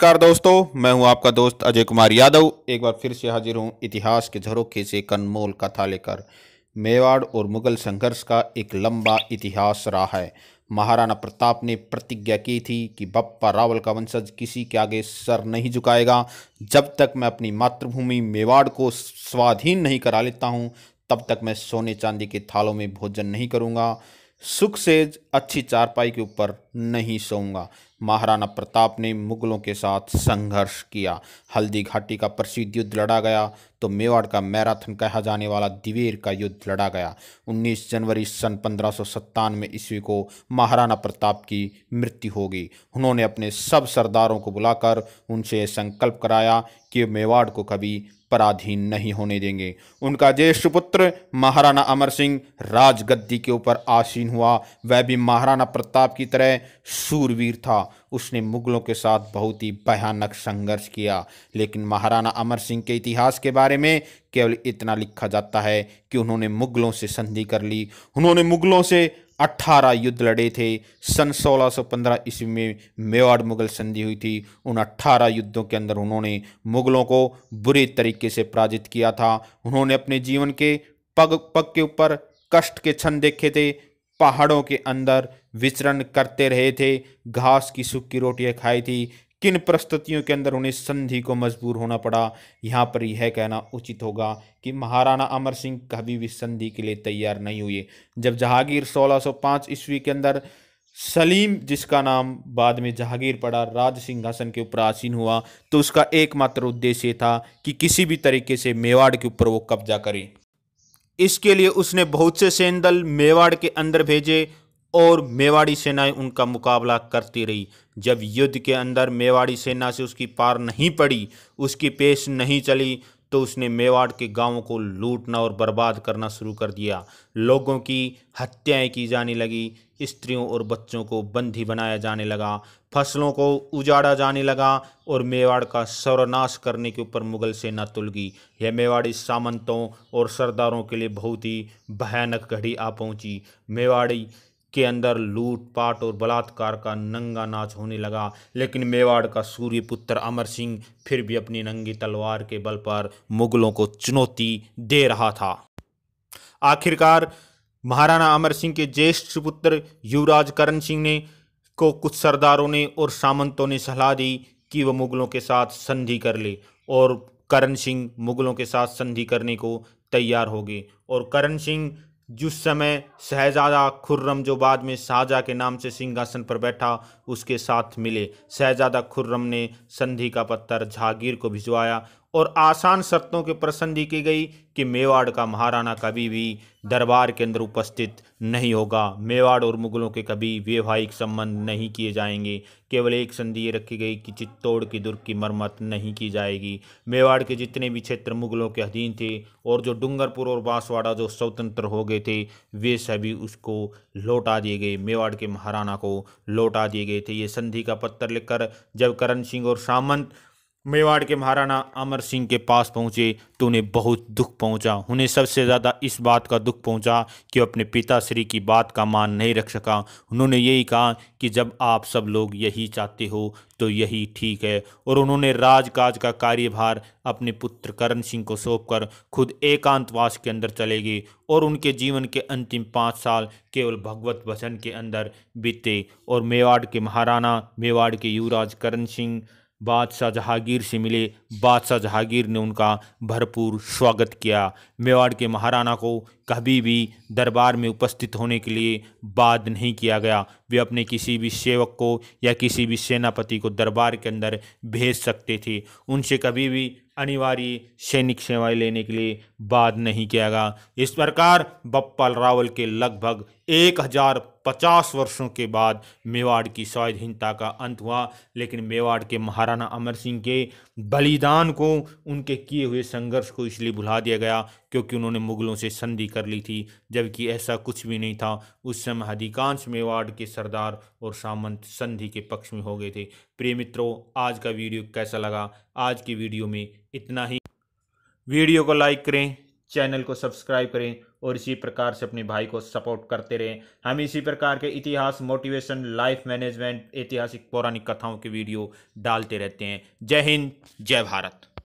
नमस्कार दोस्तों मैं हूं आपका दोस्त अजय कुमार यादव एक बार फिर से हाजिर हूं इतिहास के झरोखे से कनमोल कथा लेकर मेवाड़ और मुगल संघर्ष का एक लंबा इतिहास रहा है महाराणा प्रताप ने प्रतिज्ञा की थी कि बप्पा रावल का वंशज किसी के आगे सर नहीं झुकाएगा जब तक मैं अपनी मातृभूमि मेवाड़ को स्वाधीन नहीं करा लेता हूँ तब तक मैं सोने चांदी के थालों में भोजन नहीं करूँगा सुख से अच्छी चारपाई के ऊपर नहीं सोऊंगा महाराणा प्रताप ने मुगलों के साथ संघर्ष किया हल्दी घाटी का प्रसिद्ध युद्ध लड़ा गया तो मेवाड़ का मैराथन कहा जाने वाला दिवेर का युद्ध लड़ा गया 19 जनवरी सन पंद्रह में ईस्वी को महाराणा प्रताप की मृत्यु होगी उन्होंने अपने सब सरदारों को बुलाकर उनसे संकल्प कराया कि मेवाड़ को कभी पराधीन नहीं होने देंगे उनका ज्येष्ठ पुत्र महाराणा अमर सिंह राजगद्दी के ऊपर आसीन हुआ वह भी महाराणा प्रताप की तरह सूरवीर था उसने मुगलों के साथ बहुत ही भयानक संघर्ष किया लेकिन महाराणा अमर सिंह के इतिहास के बारे में केवल इतना लिखा जाता है कि उन्होंने मुगलों से संधि कर ली उन्होंने मुगलों से 18 युद्ध लड़े थे सन 1615 ईस्वी में मेवाड़ मुगल संधि हुई थी उन 18 युद्धों के अंदर उन्होंने मुगलों को बुरे तरीके से पराजित किया था उन्होंने अपने जीवन के पग पग के ऊपर कष्ट के क्षण देखे थे पहाड़ों के अंदर विचरण करते रहे थे घास की सूखी रोटियाँ खाई थी किन परिस्थितियों के अंदर उन्हें संधि को मजबूर होना पड़ा यहाँ पर यह कहना उचित होगा कि महाराणा अमर सिंह कभी भी संधि के लिए तैयार नहीं हुए जब जहांगीर 1605 ईस्वी के अंदर सलीम जिसका नाम बाद में जहांगीर पड़ा राज सिंहासन के ऊपर आसीन हुआ तो उसका एकमात्र उद्देश्य था कि किसी भी तरीके से मेवाड़ के ऊपर वो कब्जा करे इसके लिए उसने बहुत से सेंदल दल मेवाड़ के अंदर भेजे और मेवाड़ी सेनाएं उनका मुकाबला करती रही जब युद्ध के अंदर मेवाड़ी सेना से उसकी पार नहीं पड़ी उसकी पेश नहीं चली तो उसने मेवाड़ के गांवों को लूटना और बर्बाद करना शुरू कर दिया लोगों की हत्याएं की जाने लगी स्त्रियों और बच्चों को बंदी बनाया जाने लगा फसलों को उजाड़ा जाने लगा और मेवाड़ का सर्वनाश करने के ऊपर मुगल सेना तुल गई यह मेवाड़ी सामंतों और सरदारों के लिए बहुत ही भयानक घड़ी आ पहुंची मेवाड़ी के अंदर लूटपाट और बलात्कार का नंगा नाच होने लगा लेकिन मेवाड़ का सूर्य पुत्र अमर सिंह फिर भी अपनी नंगी तलवार के बल पर मुगलों को चुनौती दे रहा था आखिरकार महाराणा अमर सिंह के ज्येष्ठ पुत्र युवराज करण सिंह ने को कुछ सरदारों ने और सामंतों ने सलाह दी कि वह मुगलों के साथ संधि कर ले और करण सिंह मुगलों के साथ संधि करने को तैयार हो गए और करण सिंह जिस समय शहजादा खुर्रम जो बाद में शाहजहाँ के नाम से सिंहासन पर बैठा उसके साथ मिले शहजादा खुर्रम ने संधि का पत्थर जहागीर को भिजवाया और आसान शर्तों के पर संधि की गई कि मेवाड़ का महाराणा कभी भी दरबार के अंदर उपस्थित नहीं होगा मेवाड़ और मुगलों के कभी वैवाहिक संबंध नहीं किए जाएंगे केवल एक संधि ये रखी गई कि चित्तौड़ की दुर्ग की मरम्मत नहीं की जाएगी मेवाड़ के जितने भी क्षेत्र मुगलों के अधीन थे और जो डूंगरपुर और बांसवाड़ा जो स्वतंत्र हो गए थे वे सभी उसको लौटा दिए गए मेवाड़ के महाराणा को लौटा दिए गए थे ये संधि का पत्थर लिखकर जब करण सिंह और सामंत मेवाड़ के महाराणा अमर सिंह के पास पहुंचे तो उन्हें बहुत दुख पहुंचा उन्हें सबसे ज़्यादा इस बात का दुख पहुंचा कि अपने पिताश्री की बात का मान नहीं रख सका उन्होंने यही कहा कि जब आप सब लोग यही चाहते हो तो यही ठीक है और उन्होंने राजकाज का कार्यभार अपने पुत्र करण सिंह को सौंपकर खुद एकांतवास के अंदर चले गए और उनके जीवन के अंतिम पाँच साल केवल भगवत वचन के अंदर बीते और मेवाड़ के महाराणा मेवाड़ के युवराज करण सिंह बादशाह जहांगीर से मिले बादशाह जहांगीर ने उनका भरपूर स्वागत किया मेवाड़ के महाराणा को कभी भी दरबार में उपस्थित होने के लिए बाद नहीं किया गया वे अपने किसी भी सेवक को या किसी भी सेनापति को दरबार के अंदर भेज सकते थे उनसे कभी भी अनिवार्य सैनिक सेवाएं लेने के लिए बात नहीं किया गया इस प्रकार बप्पल रावल के लगभग एक हजार पचास वर्षों के बाद मेवाड़ की स्वाधीनता का अंत हुआ लेकिन मेवाड़ के महाराणा अमर सिंह के बलिदान को उनके किए हुए संघर्ष को इसलिए भुला दिया गया क्योंकि उन्होंने मुगलों से संधि कर ली थी जबकि ऐसा कुछ भी नहीं था उस समय अधिकांश मेवाड़ के सरदार और सामंत संधि के पक्ष में हो गए थे प्रिय मित्रों आज का वीडियो कैसा लगा आज की वीडियो में इतना ही वीडियो को लाइक करें चैनल को सब्सक्राइब करें और इसी प्रकार से अपने भाई को सपोर्ट करते रहें हम इसी प्रकार के इतिहास मोटिवेशन लाइफ मैनेजमेंट ऐतिहासिक पौराणिक कथाओं के वीडियो डालते रहते हैं जय हिंद जय भारत